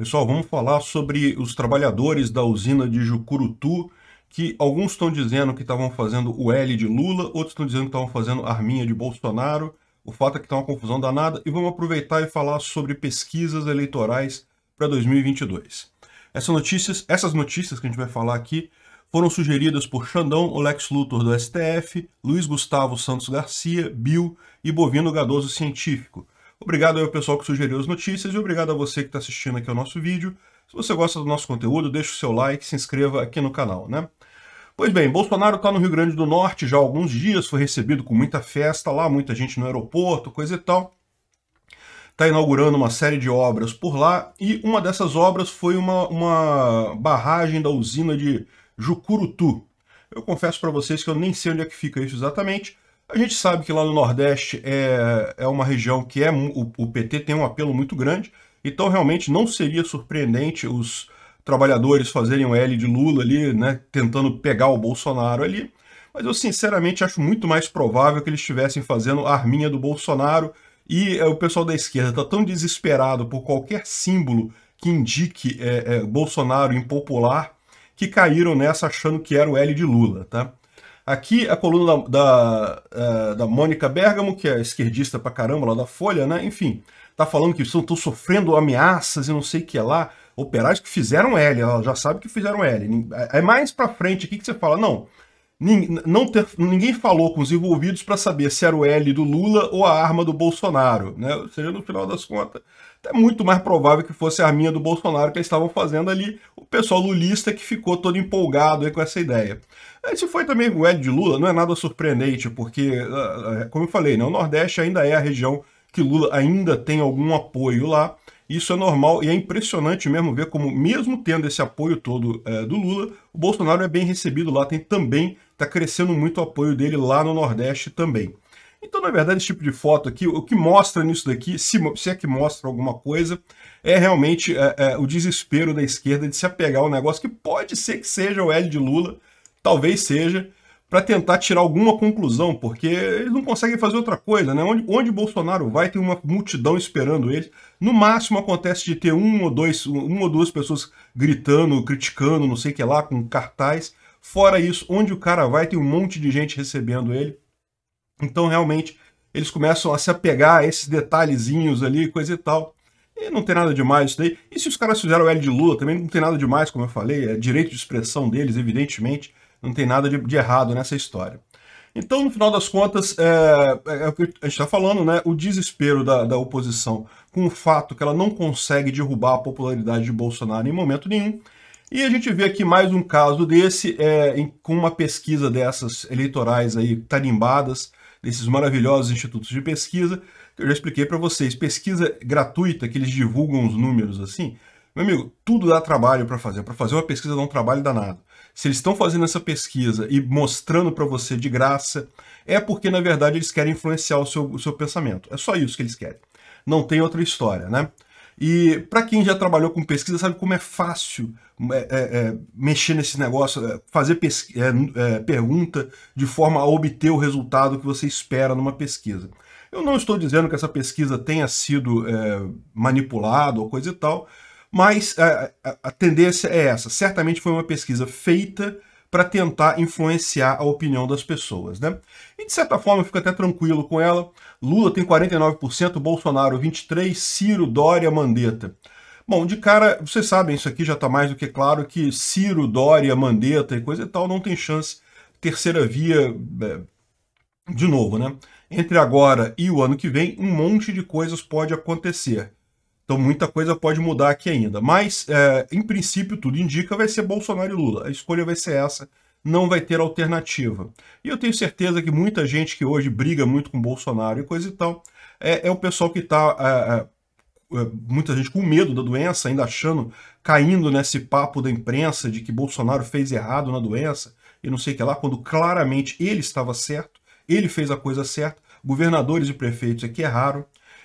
Pessoal, vamos falar sobre os trabalhadores da usina de Jucurutu, que alguns estão dizendo que estavam fazendo o L de Lula, outros estão dizendo que estavam fazendo arminha de Bolsonaro. O fato é que está uma confusão danada e vamos aproveitar e falar sobre pesquisas eleitorais para 2022. Essas notícias, essas notícias que a gente vai falar aqui foram sugeridas por Xandão, o Lex Luthor do STF, Luiz Gustavo Santos Garcia, Bill e Bovino Gadoso Científico. Obrigado ao pessoal que sugeriu as notícias e obrigado a você que está assistindo aqui ao nosso vídeo. Se você gosta do nosso conteúdo, deixe o seu like e se inscreva aqui no canal, né? Pois bem, Bolsonaro está no Rio Grande do Norte já há alguns dias, foi recebido com muita festa lá, muita gente no aeroporto, coisa e tal. Está inaugurando uma série de obras por lá e uma dessas obras foi uma, uma barragem da usina de Jucurutu. Eu confesso para vocês que eu nem sei onde é que fica isso exatamente, a gente sabe que lá no Nordeste é, é uma região que é o, o PT tem um apelo muito grande, então realmente não seria surpreendente os trabalhadores fazerem o um L de Lula ali, né, tentando pegar o Bolsonaro ali. Mas eu sinceramente acho muito mais provável que eles estivessem fazendo a arminha do Bolsonaro e é, o pessoal da esquerda está tão desesperado por qualquer símbolo que indique é, é, Bolsonaro impopular que caíram nessa achando que era o L de Lula, tá? Aqui a coluna da, da, é, da Mônica Bergamo, que é esquerdista pra caramba lá da Folha, né? Enfim, tá falando que estão sofrendo ameaças e não sei o que lá. Operários que fizeram L, ela já sabe que fizeram L. É, é mais pra frente aqui que você fala, não, não ter, ninguém falou com os envolvidos para saber se era o L do Lula ou a arma do Bolsonaro, né? Ou seja, no final das contas, é muito mais provável que fosse a arminha do Bolsonaro que eles estavam fazendo ali, pessoal lulista que ficou todo empolgado com essa ideia. Esse foi também o Ed de Lula, não é nada surpreendente, porque, ah, ah, como eu falei, né, o Nordeste ainda é a região que Lula ainda tem algum apoio lá. Isso é normal e é impressionante mesmo ver como, mesmo tendo esse apoio todo é, do Lula, o Bolsonaro é bem recebido lá, tem também, está crescendo muito o apoio dele lá no Nordeste também. Então, na verdade, esse tipo de foto aqui, o que mostra nisso daqui, se, se é que mostra alguma coisa, é realmente é, é, o desespero da esquerda de se apegar ao negócio que pode ser que seja o L de Lula, talvez seja, para tentar tirar alguma conclusão, porque eles não conseguem fazer outra coisa, né? Onde, onde Bolsonaro vai, tem uma multidão esperando ele No máximo acontece de ter um ou dois, uma ou duas pessoas gritando, criticando, não sei o que lá, com cartaz. Fora isso, onde o cara vai, tem um monte de gente recebendo ele. Então, realmente, eles começam a se apegar a esses detalhezinhos ali, coisa e tal. E não tem nada demais isso daí. E se os caras fizeram o L de Lula, também não tem nada demais, como eu falei, é direito de expressão deles, evidentemente, não tem nada de, de errado nessa história. Então, no final das contas, é, é, é o que a gente está falando, né? O desespero da, da oposição com o fato que ela não consegue derrubar a popularidade de Bolsonaro em momento nenhum. E a gente vê aqui mais um caso desse, é, em, com uma pesquisa dessas eleitorais aí tarimbadas, desses maravilhosos institutos de pesquisa, que eu já expliquei para vocês, pesquisa gratuita que eles divulgam os números assim, meu amigo, tudo dá trabalho para fazer. Para fazer uma pesquisa dá um trabalho danado. Se eles estão fazendo essa pesquisa e mostrando para você de graça, é porque, na verdade, eles querem influenciar o seu, o seu pensamento. É só isso que eles querem. Não tem outra história, né? E para quem já trabalhou com pesquisa, sabe como é fácil é, é, é mexer nesse negócio, é, fazer é, pergunta de forma a obter o resultado que você espera numa pesquisa. Eu não estou dizendo que essa pesquisa tenha sido manipulada ou coisa e tal, mas a, a, a tendência é essa. Certamente foi uma pesquisa feita para tentar influenciar a opinião das pessoas, né? E de certa forma eu fico até tranquilo com ela. Lula tem 49%, Bolsonaro 23%, Ciro, Dória, Mandetta. Bom, de cara, vocês sabem, isso aqui já está mais do que claro que Ciro, Dória, Mandetta e coisa e tal não tem chance. Terceira via, é, de novo, né? Entre agora e o ano que vem, um monte de coisas pode acontecer. Então muita coisa pode mudar aqui ainda. Mas, é, em princípio, tudo indica vai ser Bolsonaro e Lula. A escolha vai ser essa. Não vai ter alternativa. E eu tenho certeza que muita gente que hoje briga muito com Bolsonaro e coisa e tal, é, é o pessoal que está é, é, é, muita gente com medo da doença, ainda achando, caindo nesse papo da imprensa de que Bolsonaro fez errado na doença e não sei o que lá, quando claramente ele estava certo, ele fez a coisa certa. Governadores e prefeitos aqui erraram,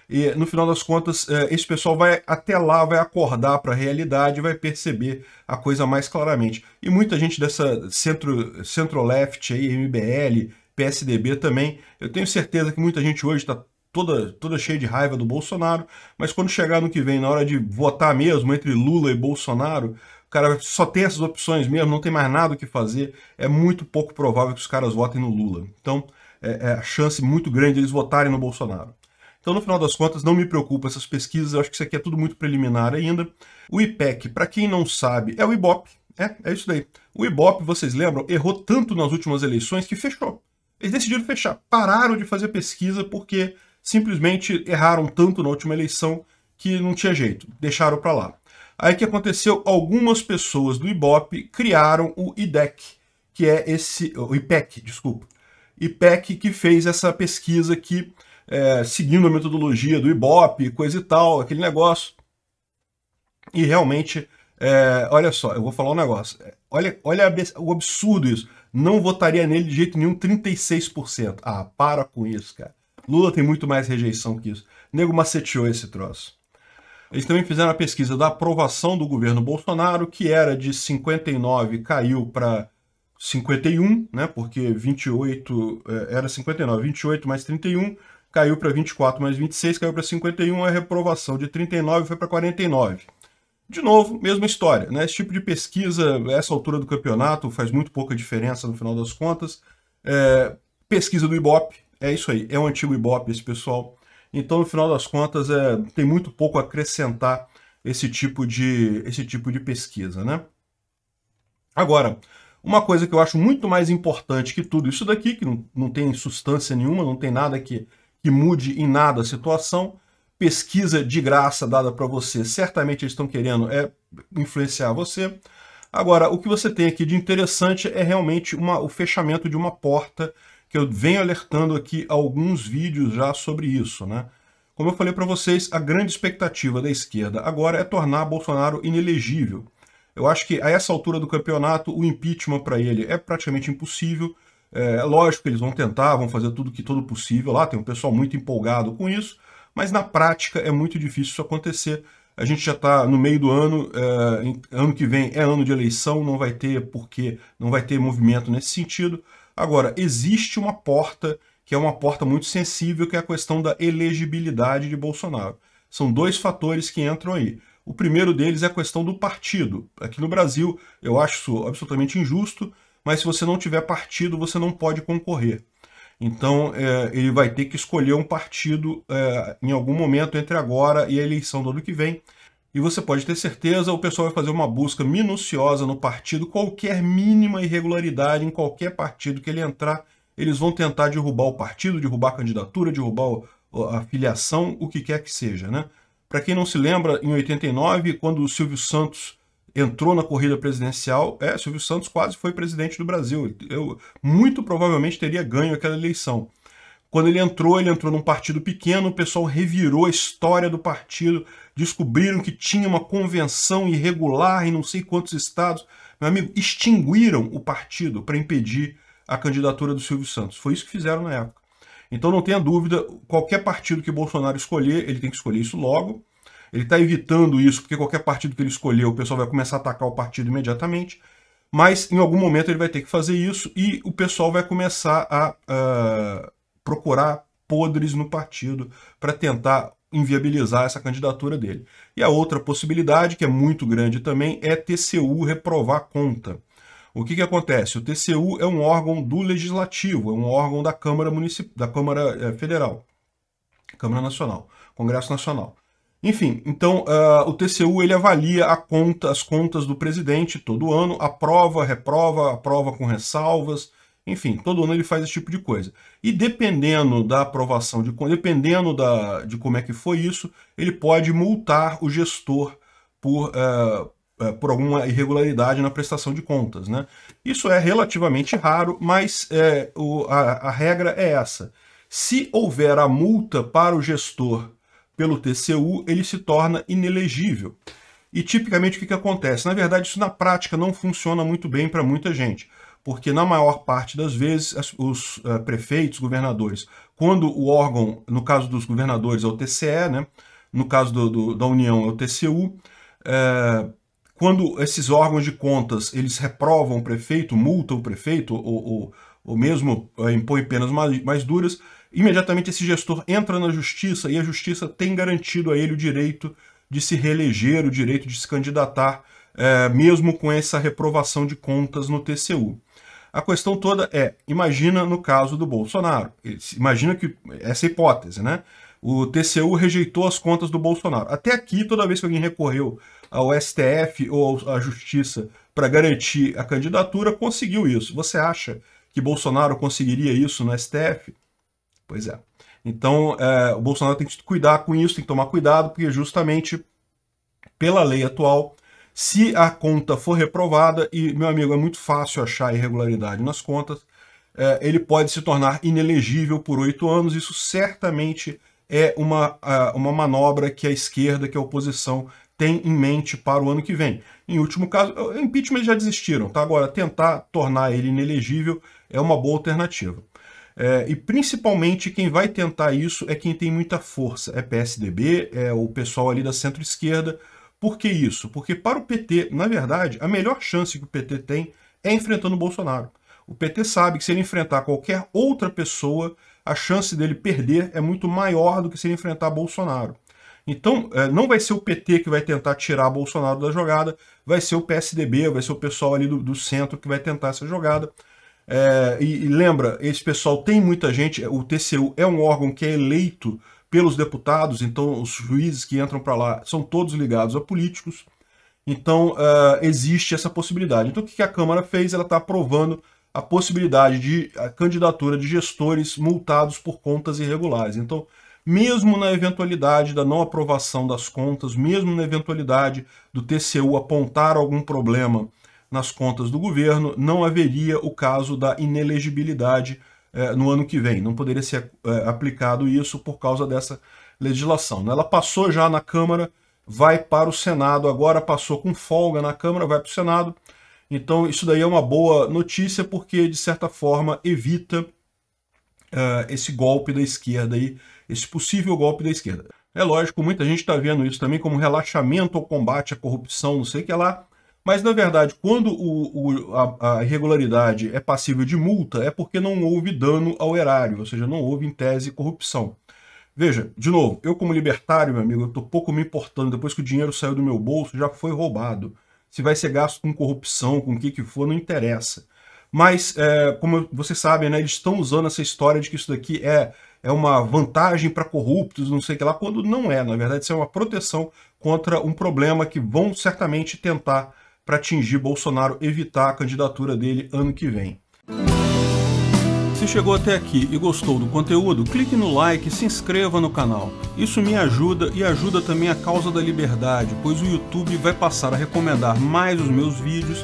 e no final das contas, é, esse pessoal vai até lá, vai acordar para a realidade, vai perceber a coisa mais claramente. E muita gente dessa centro, centro-left aí, MBL, PSDB também, eu tenho certeza que muita gente hoje está toda, toda cheia de raiva do Bolsonaro, mas quando chegar no que vem, na hora de votar mesmo entre Lula e Bolsonaro, o cara só tem essas opções mesmo, não tem mais nada o que fazer, é muito pouco provável que os caras votem no Lula. Então, é, é a chance muito grande eles votarem no Bolsonaro. Então, no final das contas, não me preocupa essas pesquisas, eu acho que isso aqui é tudo muito preliminar ainda. O IPEC, para quem não sabe, é o IBOP. É, é isso daí. O IBOP, vocês lembram, errou tanto nas últimas eleições que fechou. Eles decidiram fechar, pararam de fazer pesquisa porque simplesmente erraram tanto na última eleição que não tinha jeito, deixaram para lá. Aí que aconteceu, algumas pessoas do IBOP criaram o IDEC, que é esse o IPEC, desculpa. IPEC que fez essa pesquisa que é, seguindo a metodologia do Ibope, coisa e tal, aquele negócio. E realmente, é, olha só, eu vou falar um negócio. É, olha, olha o absurdo isso. Não votaria nele de jeito nenhum 36%. Ah, para com isso, cara. Lula tem muito mais rejeição que isso. Nego maceteou esse troço. Eles também fizeram a pesquisa da aprovação do governo Bolsonaro, que era de 59, caiu para 51, né? Porque 28 é, era 59, 28 mais 31 caiu para 24 mais 26, caiu para 51, a reprovação de 39 foi para 49. De novo, mesma história, né? Esse tipo de pesquisa, essa altura do campeonato, faz muito pouca diferença no final das contas. É, pesquisa do Ibope, é isso aí, é o um antigo Ibope esse pessoal. Então, no final das contas, é, tem muito pouco a acrescentar esse tipo de, esse tipo de pesquisa, né? Agora, uma coisa que eu acho muito mais importante que tudo isso daqui, que não, não tem substância nenhuma, não tem nada que que mude em nada a situação. Pesquisa de graça dada para você, certamente eles estão querendo é influenciar você. Agora, o que você tem aqui de interessante é realmente uma, o fechamento de uma porta, que eu venho alertando aqui alguns vídeos já sobre isso. Né? Como eu falei para vocês, a grande expectativa da esquerda agora é tornar Bolsonaro inelegível. Eu acho que a essa altura do campeonato, o impeachment para ele é praticamente impossível. É lógico que eles vão tentar, vão fazer tudo que todo possível lá, tem um pessoal muito empolgado com isso, mas na prática é muito difícil isso acontecer. A gente já está no meio do ano, é, ano que vem é ano de eleição, não vai ter porque não vai ter movimento nesse sentido. Agora, existe uma porta que é uma porta muito sensível, que é a questão da elegibilidade de Bolsonaro. São dois fatores que entram aí. O primeiro deles é a questão do partido. Aqui no Brasil, eu acho isso absolutamente injusto mas se você não tiver partido, você não pode concorrer. Então, é, ele vai ter que escolher um partido é, em algum momento entre agora e a eleição do ano que vem. E você pode ter certeza, o pessoal vai fazer uma busca minuciosa no partido, qualquer mínima irregularidade em qualquer partido que ele entrar, eles vão tentar derrubar o partido, derrubar a candidatura, derrubar a filiação, o que quer que seja, né? Para quem não se lembra, em 89, quando o Silvio Santos entrou na corrida presidencial, é, Silvio Santos quase foi presidente do Brasil. Eu muito provavelmente teria ganho aquela eleição. Quando ele entrou, ele entrou num partido pequeno, o pessoal revirou a história do partido, descobriram que tinha uma convenção irregular em não sei quantos estados. Meu amigo, extinguiram o partido para impedir a candidatura do Silvio Santos. Foi isso que fizeram na época. Então não tenha dúvida, qualquer partido que Bolsonaro escolher, ele tem que escolher isso logo. Ele está evitando isso, porque qualquer partido que ele escolher, o pessoal vai começar a atacar o partido imediatamente. Mas em algum momento ele vai ter que fazer isso e o pessoal vai começar a, procurar podres no partido para tentar inviabilizar essa candidatura dele. E a outra possibilidade, que é muito grande também, é TCU reprovar a conta. O que, que acontece? O TCU é um órgão do Legislativo, é um órgão da Câmara, Municip... da Câmara eh, Federal, Câmara Nacional, Congresso Nacional. Enfim, então uh, o TCU ele avalia conta, as contas do presidente todo ano, aprova, reprova, aprova com ressalvas, enfim, todo ano ele faz esse tipo de coisa. E dependendo da aprovação, de, dependendo da, de como é que foi isso, ele pode multar o gestor por, uh, por alguma irregularidade na prestação de contas. Né? Isso é relativamente raro, mas é, o, a, a, regra é essa. Se houver a multa para o gestor pelo TCU, ele se torna inelegível. E tipicamente o que, que acontece? Na verdade, isso na prática não funciona muito bem para muita gente, porque na maior parte das vezes os uh, prefeitos, governadores, quando o órgão, no caso dos governadores é o TCE, né? no caso do, do, da União é o TCU, eh, quando esses órgãos de contas eles reprovam o prefeito, multam o prefeito, ou, ou, ou mesmo uh, impõem penas mais, mais duras, Imediatamente esse gestor entra na justiça e a justiça tem garantido a ele o direito de se reeleger, o direito de se candidatar, é, mesmo com essa reprovação de contas no TCU. A questão toda é, imagina no caso do Bolsonaro, imagina que essa hipótese, né? O TCU rejeitou as contas do Bolsonaro. Até aqui, toda vez que alguém recorreu ao STF ou à Justiça para garantir a candidatura, conseguiu isso. Você acha que Bolsonaro conseguiria isso no STF? Pois é. Então, é, o Bolsonaro tem que cuidar com isso, tem que tomar cuidado, porque justamente pela lei atual, se a conta for reprovada, e, meu amigo, é muito fácil achar irregularidade nas contas, é, ele pode se tornar inelegível por oito anos. Isso certamente é uma, uma manobra que a esquerda, que a oposição tem em mente para o ano que vem. Em último caso, o impeachment já desistiram, tá? Agora, tentar tornar ele inelegível é uma boa alternativa. É, e principalmente quem vai tentar isso é quem tem muita força. É PSDB, é o pessoal ali da centro-esquerda. Por que isso? Porque para o PT, na verdade, a melhor chance que o PT tem é enfrentando o Bolsonaro. O PT sabe que se ele enfrentar qualquer outra pessoa, a chance dele perder é muito maior do que se ele enfrentar Bolsonaro. Então, é, não vai ser o PT que vai tentar tirar Bolsonaro da jogada, vai ser o PSDB, vai ser o pessoal ali do, do centro que vai tentar essa jogada. É, e, e, lembra, esse pessoal tem muita gente, o TCU é um órgão que é eleito pelos deputados, então os juízes que entram para lá são todos ligados a políticos. Então uh, existe essa possibilidade. Então o que a Câmara fez? Ela está aprovando a possibilidade de a candidatura de gestores multados por contas irregulares. Então, mesmo na eventualidade da não aprovação das contas, mesmo na eventualidade do TCU apontar algum problema nas contas do governo, não haveria o caso da inelegibilidade eh, no ano que vem. Não poderia ser eh, aplicado isso por causa dessa legislação. Né? Ela passou já na Câmara, vai para o Senado, agora passou com folga na Câmara, vai para o Senado. Então, isso daí é uma boa notícia, porque, de certa forma, evita uh, esse golpe da esquerda, aí, esse possível golpe da esquerda. É lógico, muita gente está vendo isso também como relaxamento ao combate à corrupção, não sei o que lá. Mas, na verdade, quando o, o, a, a, irregularidade é passível de multa, é porque não houve dano ao erário, ou seja, não houve, em tese, corrupção. Veja, de novo, eu como libertário, meu amigo, eu estou pouco me importando, depois que o dinheiro saiu do meu bolso, já foi roubado. Se vai ser gasto com corrupção, com o que, que for, não interessa. Mas, é, como vocês sabem, né, eles estão usando essa história de que isso daqui é, é uma vantagem para corruptos, não sei o que lá, quando não é. Na verdade, isso é uma proteção contra um problema que vão certamente tentar para atingir Bolsonaro, evitar a candidatura dele ano que vem. Se chegou até aqui e gostou do conteúdo, clique no like e se inscreva no canal. Isso me ajuda e ajuda também a causa da liberdade, pois o YouTube vai passar a recomendar mais os meus vídeos